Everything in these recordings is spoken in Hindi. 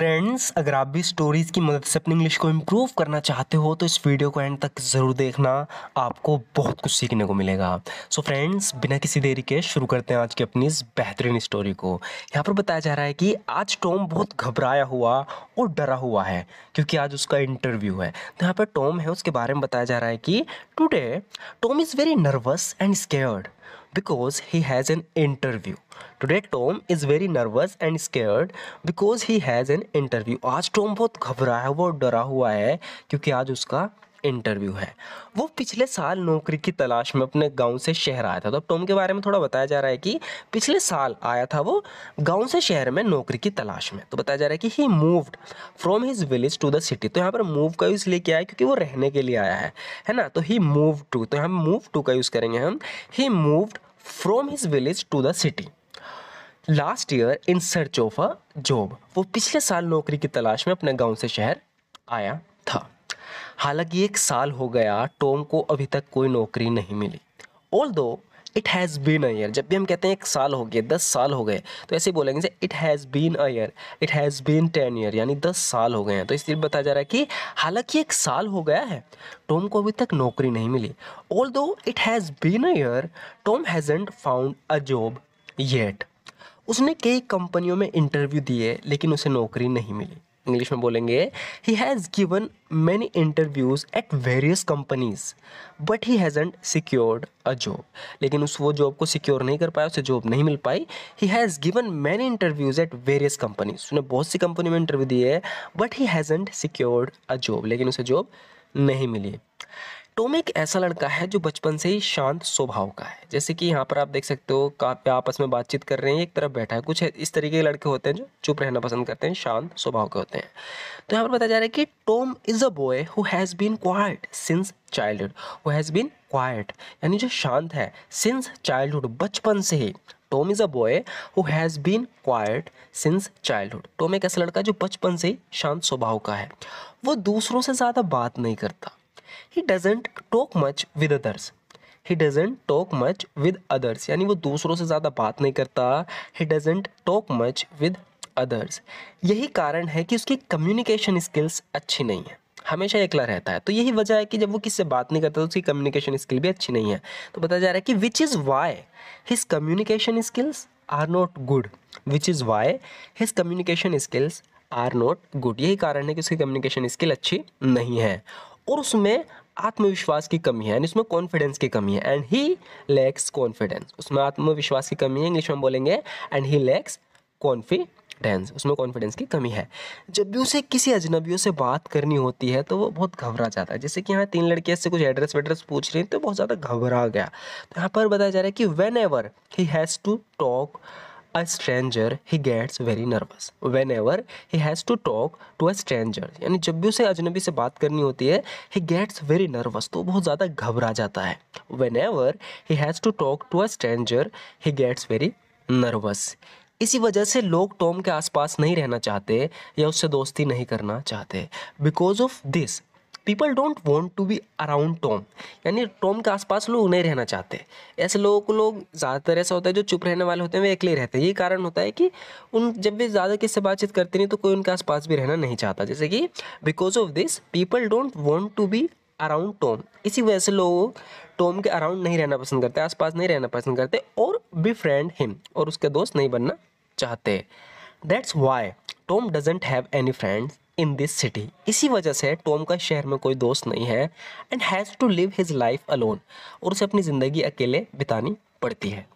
फ्रेंड्स अगर आप भी स्टोरीज़ की मदद से अपनी इंग्लिश को इम्प्रूव करना चाहते हो तो इस वीडियो को एंड तक ज़रूर देखना आपको बहुत कुछ सीखने को मिलेगा सो so फ्रेंड्स बिना किसी देरी के शुरू करते हैं आज की अपनी इस बेहतरीन स्टोरी को यहाँ पर बताया जा रहा है कि आज टॉम बहुत घबराया हुआ और डरा हुआ है क्योंकि आज उसका इंटरव्यू है तो यहाँ पर टॉम है उसके बारे में बताया जा रहा है कि today Tom is very nervous and scared because he has an interview. Today Tom is very nervous and scared because he has an interview. आज Tom बहुत घबराया हुआ और डरा हुआ है क्योंकि आज उसका इंटरव्यू है वो पिछले साल नौकरी की तलाश में अपने गांव से शहर आया था तो अब टॉम के बारे में थोड़ा बताया जा रहा है कि पिछले साल आया था वो गांव से शहर में नौकरी की तलाश में तो बताया जा रहा है कि he moved from his village to the city तो यहाँ पर मूव का यूज़ लिए किया है क्योंकि वो रहने के लिए आया है है ना तो ही मूव टू तो हम मूव टू का यूज़ करेंगे हम he moved from his village to the city last year in search of a job वो पिछले साल नौकरी की तलाश में अपने गांव से शहर आया था हालांकि एक साल हो गया टॉम को अभी तक कोई नौकरी नहीं मिली although it has been a year जब भी हम कहते हैं एक साल हो गया दस साल हो गए तो ऐसे ही बोलेंगे it has been a year it has been ten year यानी दस साल हो गए हैं तो इसलिए बताया जा रहा है कि हालांकि एक साल हो गया है टॉम को अभी तक नौकरी नहीं मिली although it has been a year Tom hasn't found a job yet उसने कई कंपनियों में इंटरव्यू दिए लेकिन उसे नौकरी नहीं मिली इंग्लिश में बोलेंगे he has given many interviews at various companies but he hasn't secured a job लेकिन उस वो जॉब को सिक्योर नहीं कर पाया उसे जॉब नहीं मिल पाई he has given many interviews at various companies उसने बहुत सी कंपनी में इंटरव्यू दिए है but he hasn't secured a job लेकिन उसे जॉब नहीं मिली टोम एक ऐसा लड़का है जो बचपन से ही शांत स्वभाव का है जैसे कि यहाँ पर आप देख सकते हो काफ़ी आपस में बातचीत कर रहे हैं एक तरफ बैठा है कुछ इस तरीके के लड़के होते हैं जो चुप रहना पसंद करते हैं शांत स्वभाव के होते हैं तो यहाँ पर बताया जा रहा है कि Tom is a boy who has been quiet since childhood who has been quiet यानी जो शांत है सिंस चाइल्डहुड बचपन से ही Tom is a boy who has been quiet since childhood Tom एक ऐसा लड़का जो बचपन से ही शांत स्वभाव का है वो दूसरों से ज़्यादा बात नहीं करता he doesn't talk much with others he doesn't talk much with others यानी वो दूसरों से ज़्यादा बात नहीं करता he doesn't talk much with others यही कारण है कि उसकी कम्युनिकेशन स्किल्स अच्छी नहीं है हमेशा अकेला रहता है तो यही वजह है कि जब वो किससे बात नहीं करता तो उसकी कम्युनिकेशन स्किल भी अच्छी नहीं है तो बताया जा रहा है कि which is why his communication skills are not good which is why his communication skills are not good यही कारण है कि उसकी कम्युनिकेशन स्किल अच्छी नहीं है और उसमें आत्मविश्वास की कमी है एंड इसमें कॉन्फिडेंस की कमी है एंड ही लैक्स कॉन्फिडेंस उसमें आत्मविश्वास की कमी है इंग्लिश में बोलेंगे एंड ही लैक्स कॉन्फिडेंस उसमें कॉन्फिडेंस की कमी है जब भी उसे किसी अजनबियों से बात करनी होती है तो वो बहुत घबरा जाता है जैसे कि यहाँ तीन लड़कियाँ से कुछ एड्रेस वेड्रेस पूछ रही हैं तो बहुत ज़्यादा घबरा गया तो यहाँ पर बताया जा रहा है कि whenever he has to talk a stranger he gets very nervous whenever he has to talk to a stranger यानी जब भी उसे अजनबी से बात करनी होती है he gets very nervous तो बहुत ज़्यादा घबरा जाता है whenever he has to talk to a stranger he gets very nervous इसी वजह से लोग टॉम के आसपास नहीं रहना चाहते या उससे दोस्ती नहीं करना चाहते because of this people don't want to be around Tom यानी टॉम के आसपास लोग नहीं रहना चाहते ऐसे लोगों को लोग ज़्यादातर ऐसा होता है जो चुप रहने वाले होते हैं वे अकेले रहते हैं ये कारण होता है कि उन जब वे ज़्यादा किससे बातचीत करते नहीं तो कोई उनके आसपास भी रहना नहीं चाहता जैसे कि because of this people don't want to be around Tom इसी वजह से लोग टॉम के अराउंड नहीं रहना पसंद करते आसपास नहीं रहना पसंद करते और बी फ्रेंड हिम और उसके दोस्त नहीं बनना चाहते that's why Tom doesn't have any friends in this city इसी वजह से टॉम का शहर में कोई दोस्त नहीं है and has to live his life alone और उसे अपनी ज़िंदगी अकेले बितानी पड़ती है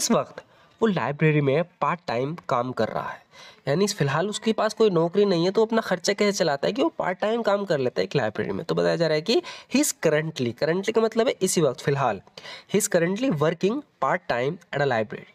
इस वक्त वो लाइब्रेरी में पार्ट टाइम काम कर रहा है यानी फिलहाल उसके पास कोई नौकरी नहीं है तो अपना खर्चा कैसे चलाता है कि वो पार्ट टाइम काम कर लेता है एक लाइब्रेरी में तो बताया जा रहा है कि ही इज़ करंटली करंटली का मतलब है इसी वक्त फिलहाल he is currently working part time at a library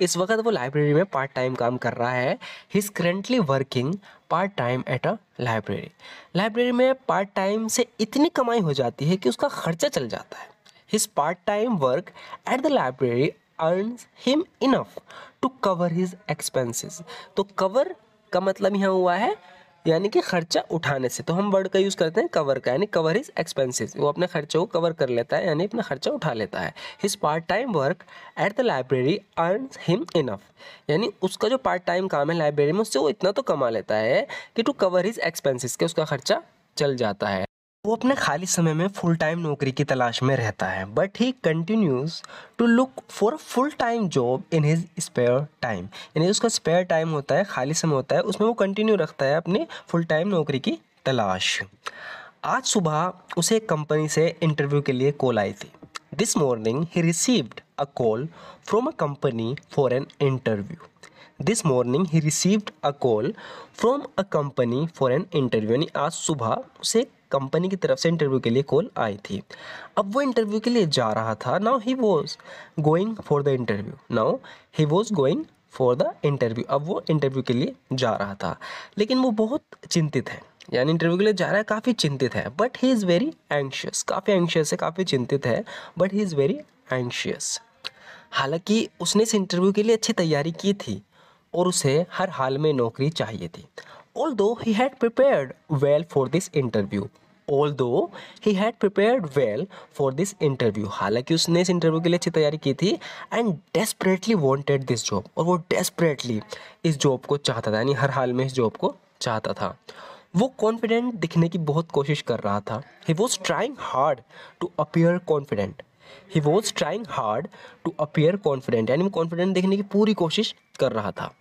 इस वक्त वो लाइब्रेरी में पार्ट टाइम काम कर रहा है he is currently working part time at a library library में पार्ट टाइम से इतनी कमाई हो जाती है कि उसका खर्चा चल जाता है his part time work at the library earn him enough to cover his expenses तो कवर का मतलब यहाँ हुआ है यानी कि खर्चा उठाने से तो हम वर्ड का यूज़ करते हैं कवर का यानी कवर इज एक्सपेंसिस वो अपने खर्चे को कवर कर लेता है यानी अपना खर्चा उठा लेता है his part time work at the library earn him enough यानी उसका जो पार्ट टाइम काम है लाइब्रेरी में उससे वो इतना तो कमा लेता है कि टू कवर हिज एक्सपेंसिस के उसका खर्चा चल जाता है वो अपने खाली समय में फुल टाइम नौकरी की तलाश में रहता है but he continues to look for full time job in his spare time यानी उसका स्पेयर टाइम होता है खाली समय होता है उसमें वो कंटिन्यू रखता है अपनी फुल टाइम नौकरी की तलाश आज सुबह उसे एक कंपनी से इंटरव्यू के लिए कॉल आई थी this morning he received a call from a company for an interview this morning he received a call from a company for an interview यानी आज सुबह उसे कंपनी की तरफ से इंटरव्यू के लिए कॉल आई थी अब वो इंटरव्यू के लिए जा रहा था now he was going for the interview now he was going for the interview अब वो इंटरव्यू के लिए जा रहा था लेकिन वो बहुत चिंतित है यानी इंटरव्यू के लिए जा रहा है काफ़ी चिंतित है but he is very anxious काफ़ी एंशियस है काफ़ी चिंतित है but he is very anxious हालांकि उसने इस इंटरव्यू के लिए अच्छी तैयारी की थी और उसे हर हाल में नौकरी चाहिए थी Although he had prepared well for this interview although he had prepared well for this interview हालांकि उसने इस इंटरव्यू के लिए अच्छी तैयारी की थी and desperately wanted this job और वो डेस्परेटली इस जॉब को चाहता था यानी हर हाल में इस जॉब को चाहता था वो कॉन्फिडेंट दिखने की बहुत कोशिश कर रहा था he was trying hard to appear confident he was trying hard to appear confident यानी वो कॉन्फिडेंट दिखने की पूरी कोशिश कर रहा था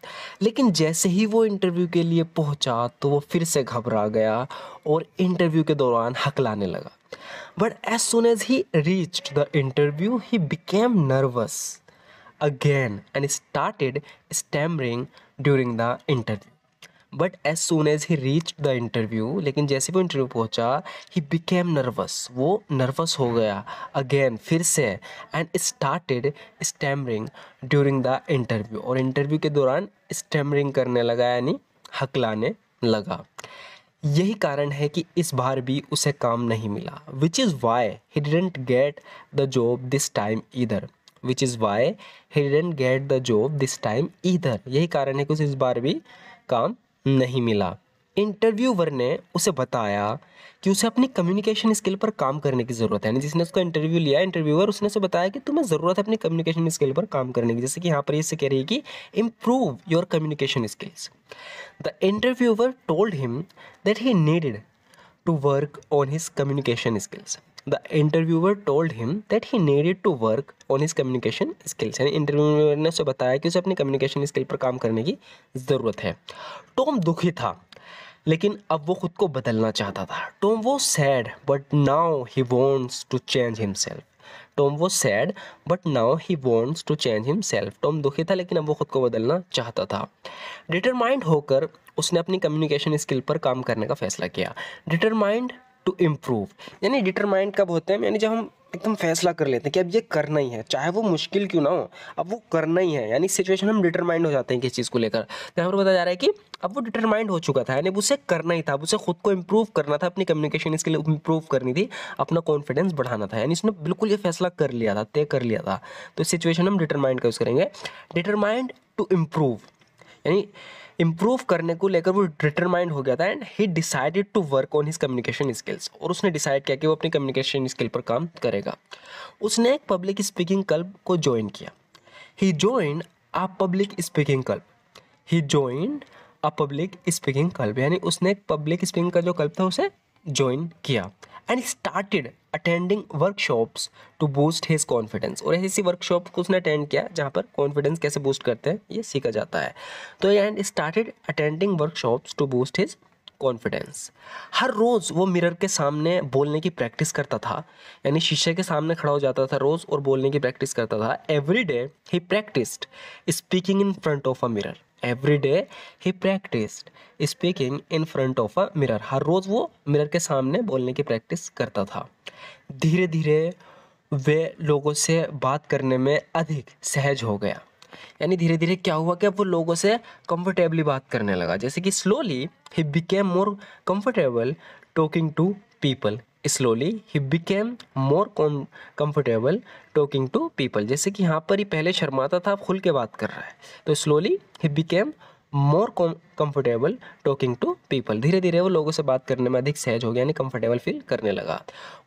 लेकिन जैसे ही वो इंटरव्यू के लिए पहुंचा तो वो फिर से घबरा गया और इंटरव्यू के दौरान हकलाने लगा but as soon as he reach the interview he became nervous again and started stammering during the interview but as soon as he reach the interview लेकिन जैसे वो इंटरव्यू पहुंचा ही बिकेम नर्वस वो नर्वस हो गया अगेन फिर से and started stammering during the interview और इंटरव्यू के दौरान स्टैमरिंग करने लगा यानी हकलाने लगा यही कारण है कि इस बार भी उसे काम नहीं मिला which is why he didn't get the job this time either which is why he didn't get the job this time either यही कारण है कि उसे इस बार भी काम नहीं मिला इंटरव्यूवर ने उसे बताया कि उसे अपनी कम्युनिकेशन स्किल पर काम करने की ज़रूरत है जिसने उसका इंटरव्यू लिया इंटरव्यूअर उसने उसे बताया कि तुम्हें ज़रूरत है अपनी कम्युनिकेशन स्किल पर काम करने की जैसे कि यहाँ पर इससे कह रही है कि improve your communication skills the interviewer told him that he needed to work on his communication skills the interviewer told him that he needed to work on his communication skills यानी इंटरव्यूअर ने उसे बताया कि उसे अपनी कम्युनिकेशन स्किल पर काम करने की ज़रूरत है टॉम दुखी था लेकिन अब वो खुद को बदलना चाहता था Tom was sad but now he wants to change himself Tom was sad but now he wants to change himself Tom दुखी था लेकिन अब वो खुद को बदलना चाहता था डिटरमाइंड होकर उसने अपनी कम्युनिकेशन स्किल पर काम करने का फैसला किया डिटरमाइंड टू इम्प्रूव यानी डिटरमाइंड कब होते हैं यानी जब हम एकदम फैसला कर लेते हैं कि अब ये करना ही है चाहे वो मुश्किल क्यों ना हो अब वो करना ही है यानी सिचुएशन हम डिटरमाइंड हो जाते हैं किस चीज़ को लेकर तो हमें पर बताया जा रहा है कि अब वो डिटरमाइंड हो चुका था यानी उसे करना ही था अब उसे खुद को इम्प्रूव करना था अपनी कम्युनिकेशन इसके लिए इम्प्रूव करनी थी अपना कॉन्फिडेंस बढ़ाना था यानी उसने बिल्कुल ये फैसला कर लिया था तय कर लिया था तो सिचुएशन हम डिटरमाइंड का यूज़ करेंगे डिटरमाइंड टू इम्प्रूव यानी इम्प्रूव करने को लेकर वो डिटरमाइंड हो गया था and he decided to work on his communication skills और उसने डिसाइड किया कि वो अपनी कम्युनिकेशन स्किल पर काम करेगा उसने एक पब्लिक स्पीकिंग क्लब को ज्वाइन किया he join a public speaking club he join a public speaking club यानी उसने एक पब्लिक स्पीकिंग का जो क्लब था उसे ज्वाइन किया and started attending workshops to boost his confidence और ऐसी वर्कशॉप को उसने अटेंड किया जहाँ पर कॉन्फिडेंस कैसे बूस्ट करते हैं ये सीखा जाता है तो and started attending workshops to boost his confidence हर रोज़ वो मिरर के सामने बोलने की प्रैक्टिस करता था यानी शीशे के सामने खड़ा हो जाता था रोज़ और बोलने की प्रैक्टिस करता था every day he practised speaking in front of a mirror every day he practised speaking in front of a mirror हर रोज़ वो मिरर के सामने बोलने की प्रैक्टिस करता था धीरे धीरे वे लोगों से बात करने में अधिक सहज हो गया यानी धीरे धीरे क्या हुआ कि अब वो लोगों से कंफर्टेबली बात करने लगा जैसे कि slowly he became more comfortable talking to people slowly he became more com comfortable talking to people जैसे कि यहाँ पर ही पहले शर्माता था अब खुल के बात कर रहा है तो slowly he became more com comfortable talking to people धीरे धीरे वो लोगों से बात करने में अधिक सहज हो गया यानी कम्फर्टेबल फील करने लगा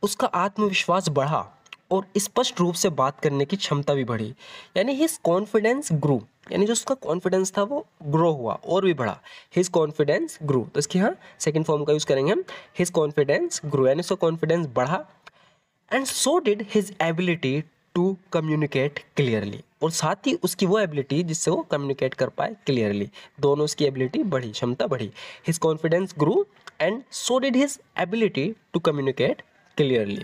उसका आत्मविश्वास बढ़ा और स्पष्ट रूप से बात करने की क्षमता भी बढ़ी यानी हिज कॉन्फिडेंस ग्रू यानी जो उसका कॉन्फिडेंस था वो ग्रो हुआ और भी बढ़ा हिज कॉन्फिडेंस ग्रो तो इसके यहाँ सेकेंड फॉर्म का यूज़ करेंगे हम हिज कॉन्फिडेंस ग्रो यानी उसका कॉन्फिडेंस बढ़ा and so did his ability to communicate clearly और साथ ही उसकी वो एबिलिटी जिससे वो कम्युनिकेट कर पाए क्लियरली दोनों उसकी एबिलिटी बढ़ी क्षमता बढ़ी his confidence grow and so did his ability to communicate clearly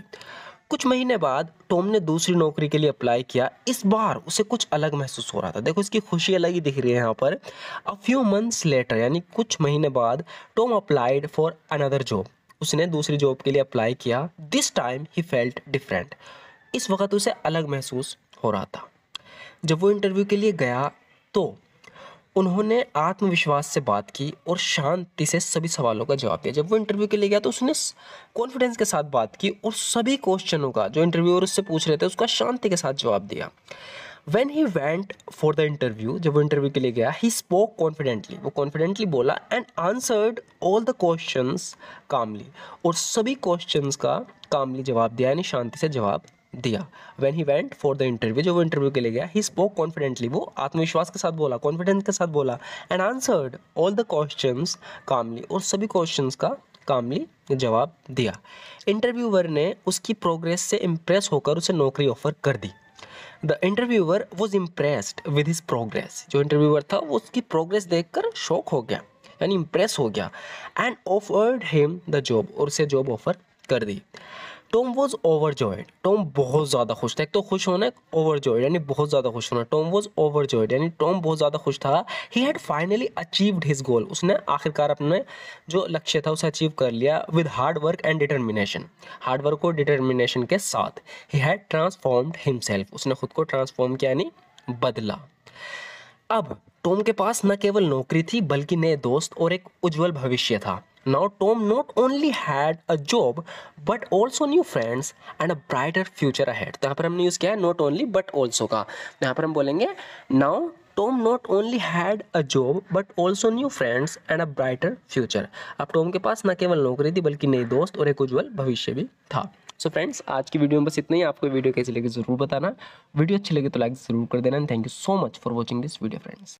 कुछ महीने बाद टॉम ने दूसरी नौकरी के लिए अप्लाई किया इस बार उसे कुछ अलग महसूस हो रहा था देखो इसकी खुशी अलग ही दिख रही है यहाँ पर अ फ्यू मंथ्स लेटर यानी कुछ महीने बाद Tom applied for another job उसने दूसरी जॉब के लिए अप्लाई किया this time he felt different इस वक्त उसे अलग महसूस हो रहा था जब वो इंटरव्यू के लिए गया तो उन्होंने आत्मविश्वास से बात की और शांति से सभी सवालों का जवाब दिया जब वो इंटरव्यू के लिए गया तो उसने कॉन्फिडेंस के साथ बात की और सभी क्वेश्चनों का जो इंटरव्यूअर उससे पूछ रहे थे उसका शांति के साथ जवाब दिया when he went for the interview जब वो इंटरव्यू के लिए गया ही स्पोक कॉन्फिडेंटली वो कॉन्फिडेंटली बोला and answered all the question calmly और सभी क्वेश्चन का कामली जवाब दिया यानी शांति से जवाब दिया when he went for the interview जो वो इंटरव्यू के लिए गया ही स्पोक कॉन्फिडेंटली वो आत्मविश्वास के साथ बोला कॉन्फिडेंस के साथ बोला and answered all the question calmly और सभी क्वेश्चन का कामली जवाब दिया इंटरव्यूवर ने उसकी प्रोग्रेस से इम्प्रेस होकर उसे नौकरी ऑफर कर दी the interviewer was impressed with his progress जो इंटरव्यूअर था वो उसकी प्रोग्रेस देख कर शौक हो गया यानी इम्प्रेस हो गया and offered him the job और उसे जॉब ऑफर कर दी Tom was overjoyed Tom बहुत ज़्यादा खुश था एक तो खुश होना ओवर जॉयड यानी बहुत ज़्यादा खुश होना टॉम वॉज ओवर जॉयड यानी टॉम बहुत ज़्यादा खुश था he had finally achieved his goal उसने आखिरकार अपने जो लक्ष्य था उसे अचीव कर लिया with hard work and determination hard work और डिटर्मिनेशन के साथ ही हैड ट्रांसफॉर्म्ड हिमसेल्फ उसने खुद को ट्रांसफॉर्म किया यानी बदला अब टॉम के पास न केवल नौकरी थी बल्कि नए दोस्त और एक उज्जवल भविष्य था Now, Tom not only had a job but also new friends and a brighter future ahead. तो यहाँ पर हमने यूज़ किया not only but also का तो यहाँ पर हम बोलेंगे now Tom not only had a job but also new friends and a brighter future. अब Tom के पास न केवल नौकरी थी बल्कि नए दोस्त और एक उज्ज्वल भविष्य भी था सो so फ्रेंड्स आज की वीडियो में बस इतना ही आपको वीडियो कैसी लगी ज़रूर बताना वीडियो अच्छी लगी तो लाइक ज़रूर कर देना thank you so much for watching this video friends